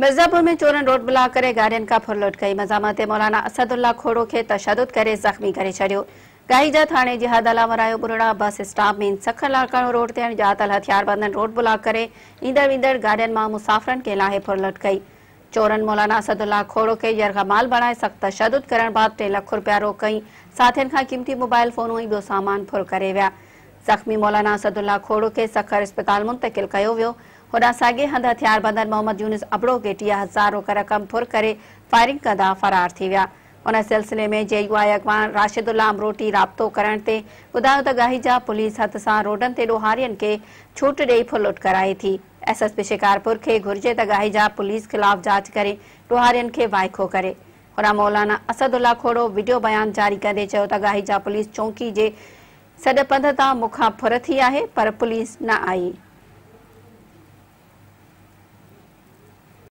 मिर्जापुर में चोरन road block करे का फुर फुरलुट कई मज़ामत मौलाना असदुल्ला खोड़ो के तशद कर ज़ख़्मी करे छॾियो गाईजा थाणे जी हद अलामरायो बुरड़ा बस स्टॉप में सखर लाड़काणो रोड ते ॼातल हथियारबंदनि रोड ब्लॉक कर ईंदड़ ईंदड़ गाॾियुनि मां मुसाफ़िरनि खे लाहे फुरलुट कई चोरन मौलाना असदुल्ला खोड़ो खे यरगमाल बणाए सख़्त तशद कर बाद टे लख रुपया रोक कई साथियों का क़ीमती मोबाइल फ़ोनूं ऐं ॿियो सामान फुर कर विया ज़ख़्मी मौलाना असदुल्ला खोड़ो खे सखर अस्पताल मुंतकिल कयो वियो होॾां साॻे हंधि हथियार बंदर मोहम्मद यूनिस अबड़ो गेटीह हज़ार रोक रक़म फुर करे फायरिंग कंदा फ़रार थी विया उन सिलसिले में जेयूआई अॻवान राशिदुल्ला अमरोटी राब्तो करण ते ॿुधायो त गाहिजा पुलिस हथ सां रोडनि ते ॾोहारियुनि खे छूट ॾेई फुलुट कराए थी एस एस पी शिकारपुर खे घुर्जे त गाहिजा पुलिस ख़िलाफ़ जांच करे ॾोहारियुनि खे वाइखो करे हुन मौलाना असदुल्ला खोड़ो वीडियो बयान जारी कंदे चयो त गाहिजा पुलिस चौकी जे सॾ पंध त मुखा फुर थी आहे पर पुलिस न आई